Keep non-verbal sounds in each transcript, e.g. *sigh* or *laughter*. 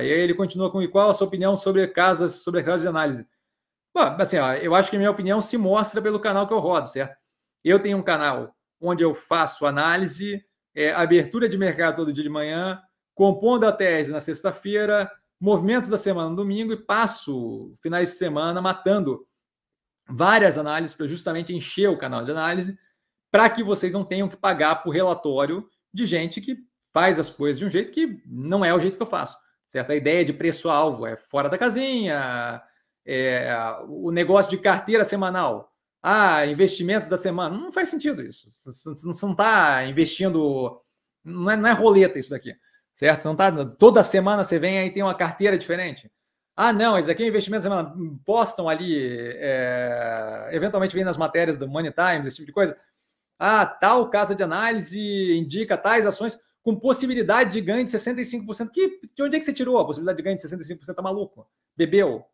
Aí ele continua com e qual a sua opinião sobre casas, sobre casas de análise? Bom, assim, ó, eu acho que minha opinião se mostra pelo canal que eu rodo, certo? Eu tenho um canal onde eu faço análise, é, abertura de mercado todo dia de manhã, compondo a tese na sexta-feira, movimentos da semana no domingo e passo finais de semana matando várias análises para justamente encher o canal de análise, para que vocês não tenham que pagar por relatório de gente que faz as coisas de um jeito que não é o jeito que eu faço certa A ideia de preço-alvo é fora da casinha, é, o negócio de carteira semanal, ah, investimentos da semana, não faz sentido isso. Você não está investindo, não é, não é roleta isso daqui, certo? Você não tá, toda semana você vem aí tem uma carteira diferente. Ah, não, isso aqui é investimento da semana. Postam ali, é, eventualmente vem nas matérias do Money Times, esse tipo de coisa. Ah, tal casa de análise indica tais ações com possibilidade de ganho de 65%. Que, de onde é que você tirou a possibilidade de ganho de 65%? Tá maluco? Bebeu?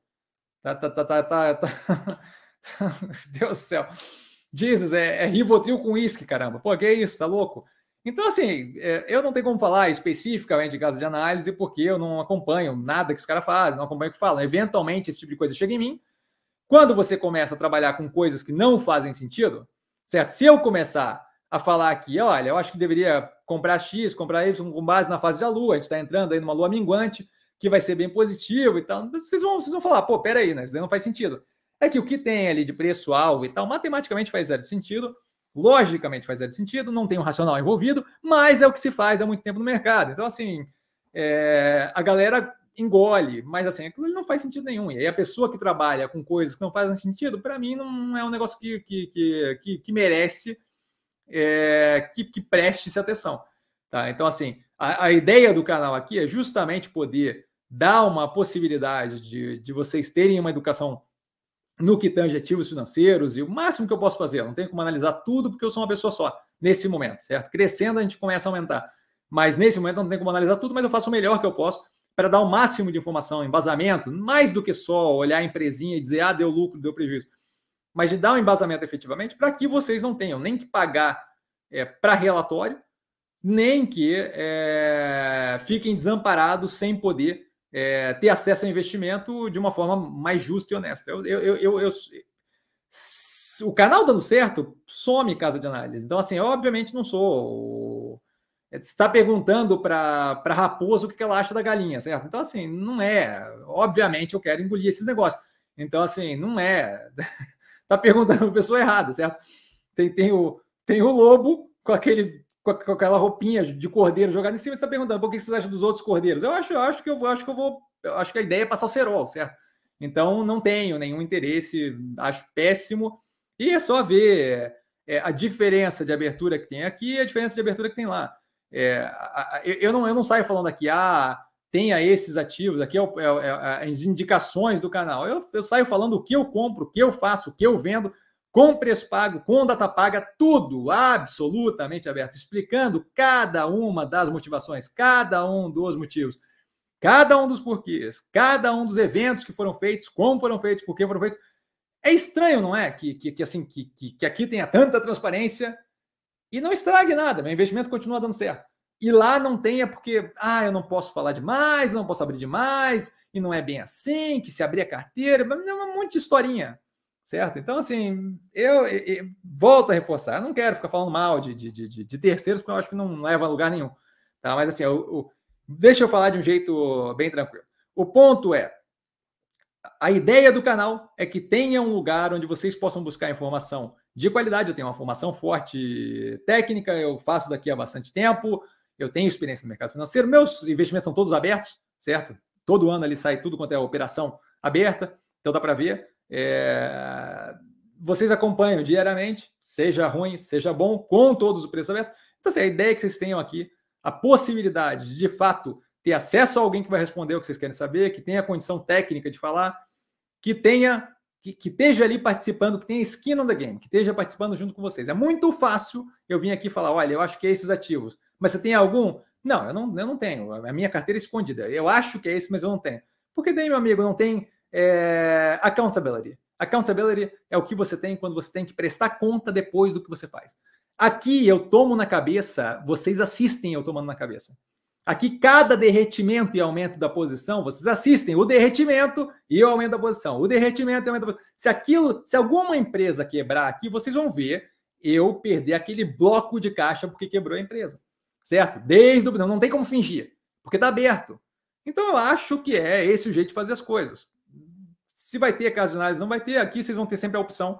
Tá, tá, tá, tá, tá. tá. *laughs* Deus do céu. Jesus, é, é Rivotril com uísque, caramba. Pô, que isso? Tá louco? Então, assim, é, eu não tenho como falar especificamente de caso de análise, porque eu não acompanho nada que os caras fazem, não acompanho o que falam. Eventualmente, esse tipo de coisa chega em mim. Quando você começa a trabalhar com coisas que não fazem sentido, certo? Se eu começar a falar aqui, olha, eu acho que deveria comprar X, comprar Y com base na fase da Lua, a gente está entrando aí numa Lua minguante, que vai ser bem positivo e tal. Vocês vão, vocês vão falar, pô, peraí, né? Isso não faz sentido. É que o que tem ali de preço-alvo e tal, matematicamente faz zero sentido, logicamente faz zero sentido, não tem um racional envolvido, mas é o que se faz há muito tempo no mercado. Então, assim, é, a galera engole, mas assim, aquilo não faz sentido nenhum. E aí a pessoa que trabalha com coisas que não fazem sentido, para mim, não é um negócio que, que, que, que, que merece é, que, que preste atenção. Tá? Então, assim, a, a, ideia do canal aqui é justamente poder dar uma possibilidade de, de vocês terem uma educação no que tange ativos financeiros e o máximo que eu posso fazer. Eu não tenho como analisar tudo porque eu sou uma pessoa só nesse momento, certo? Crescendo a gente começa a aumentar, mas nesse momento não tem como analisar tudo, mas eu faço o melhor que eu posso para dar o máximo de informação, embasamento, mais do que só olhar a empresinha e dizer ah deu lucro, deu prejuízo, mas de dar um embasamento efetivamente para que vocês não tenham nem que pagar é, para relatório, nem que é, fiquem desamparados sem poder é, ter acesso ao investimento de uma forma mais justa e honesta. Eu, eu, eu, eu o canal dando certo, some casa de análise. Então, assim, eu, obviamente não sou. É, está perguntando para a raposa o que ela acha da galinha, certo? Então, assim, não é. Obviamente eu quero engolir esses negócios. Então, assim, não é. Está *laughs* perguntando para a pessoa errada, certo? Tem, tem o, tem o lobo com aquele com aquela roupinha de cordeiro jogada em cima, você está perguntando, o que vocês acham dos outros cordeiros? Eu acho, eu acho que eu acho que eu vou, acho que a ideia é passar o cerol, certo? Então não tenho nenhum interesse, acho péssimo. E é só ver é, a diferença de abertura que tem aqui e a diferença de abertura que tem lá. É, a, a, eu, não, eu não saio falando aqui, ah, tenha esses ativos, aqui é, é, é as indicações do canal. Eu, eu saio falando o que eu compro, o que eu faço, o que eu vendo, com preço pago, com data paga, tudo absolutamente aberto, explicando cada uma das motivações, cada um dos motivos, cada um dos porquês, cada um dos eventos que foram feitos, como foram feitos, por que foram feitos. É estranho, não é? Que, que, que assim que, que, que aqui tenha tanta transparência e não estrague nada, meu investimento continua dando certo. E lá não tenha porque, ah, eu não posso falar demais, não posso abrir demais, e não é bem assim, que se abrir a carteira, não, é um monte de historinha certo? Então, assim, eu, eu, eu, volto a reforçar, eu não quero ficar falando mal de, de, de, de, terceiros, porque eu acho que não leva a lugar nenhum, tá? Mas, assim, eu, deixa eu falar de um jeito bem tranquilo. O ponto é, a ideia do canal é que tenha um lugar onde vocês possam buscar informação de qualidade. Eu tenho uma formação forte técnica, eu faço daqui há bastante tempo, eu tenho experiência no mercado financeiro, meus investimentos são todos abertos, certo? Todo ano ali sai tudo quanto é operação aberta, então dá para ver. É... Vocês acompanham diariamente, seja ruim, seja bom, com todos os preços abertos. Então, assim, a ideia é que vocês tenham aqui a possibilidade de, de fato, ter acesso a alguém que vai responder o que vocês querem saber, que tenha condição técnica de falar, que tenha, que, que esteja ali participando, que tenha skin on the game, que esteja participando junto com vocês. É muito fácil eu vir aqui falar, olha, eu acho que é esses ativos, mas você tem algum? Não, eu não, eu não tenho. A minha carteira é escondida. Eu acho que é esse, mas eu não tenho. Porque daí, meu amigo, não tem é, accountability. Accountability é o que você tem quando você tem que prestar conta depois do que você faz. Aqui eu tomo na cabeça, vocês assistem eu tomando na cabeça. Aqui, cada derretimento e aumento da posição, vocês assistem o derretimento e o aumento da posição. O derretimento e o aumento da posição. Se aquilo, se alguma empresa quebrar aqui, vocês vão ver eu perder aquele bloco de caixa porque quebrou a empresa. Certo? Desde o. Não, não tem como fingir, porque está aberto. Então eu acho que é esse o jeito de fazer as coisas. Se vai ter caso de análise, não vai ter. Aqui vocês vão ter sempre a opção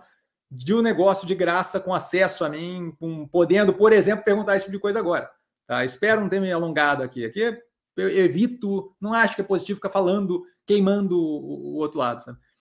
de um negócio de graça, com acesso a mim, com, podendo, por exemplo, perguntar esse tipo de coisa agora. Tá? Espero não ter me alongado aqui. Aqui eu evito, não acho que é positivo ficar falando, queimando o, o outro lado. Sabe?